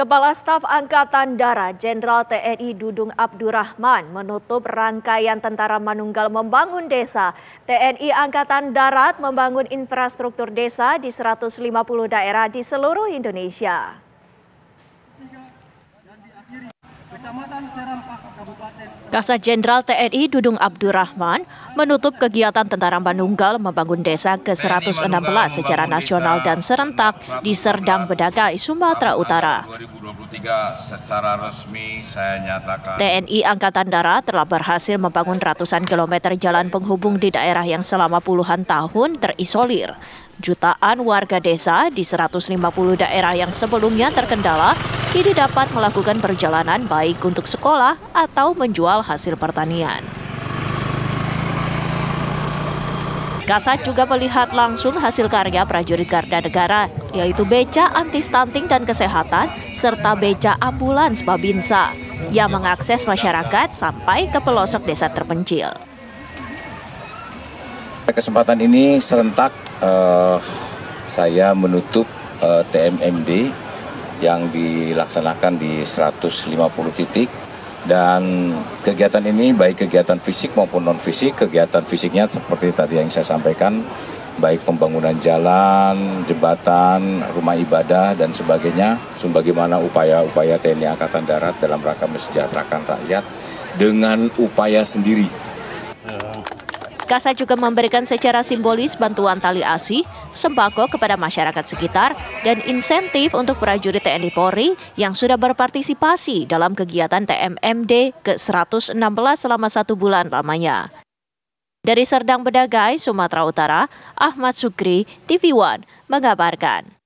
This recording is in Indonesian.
Kepala Staf Angkatan Darat Jenderal TNI Dudung Abdurrahman menutup rangkaian Tentara Manunggal Membangun Desa. TNI Angkatan Darat membangun infrastruktur desa di 150 daerah di seluruh Indonesia. Kasat Jenderal TNI Dudung Abdurrahman menutup kegiatan Tentara Manunggal membangun desa ke-116 secara nasional dan serentak di Serdang Bedagai, Sumatera Utara. TNI Angkatan Darat telah berhasil membangun ratusan kilometer jalan penghubung di daerah yang selama puluhan tahun terisolir. Jutaan warga desa di 150 daerah yang sebelumnya terkendala kini dapat melakukan perjalanan baik untuk sekolah atau menjual hasil pertanian. Kasat juga melihat langsung hasil karya prajurit Garda Negara, yaitu beca anti stunting dan kesehatan, serta beca ambulans Babinsa, yang mengakses masyarakat sampai ke pelosok desa terpencil. Kesempatan ini serentak uh, saya menutup uh, eh, TMMD yang dilaksanakan di 150 titik dan kegiatan ini baik kegiatan fisik maupun non fisik kegiatan fisiknya seperti tadi yang saya sampaikan baik pembangunan jalan, jembatan, rumah ibadah dan sebagainya sebagaimana upaya-upaya TNI Angkatan Darat dalam rangka mesejahterakan rakyat dengan upaya sendiri Kasa juga memberikan secara simbolis bantuan tali asih sembako kepada masyarakat sekitar, dan insentif untuk prajurit TNI Polri yang sudah berpartisipasi dalam kegiatan TMMD ke-116 selama satu bulan lamanya. Dari Serdang Bedagai, Sumatera Utara, Ahmad Sukri, TV One, mengabarkan.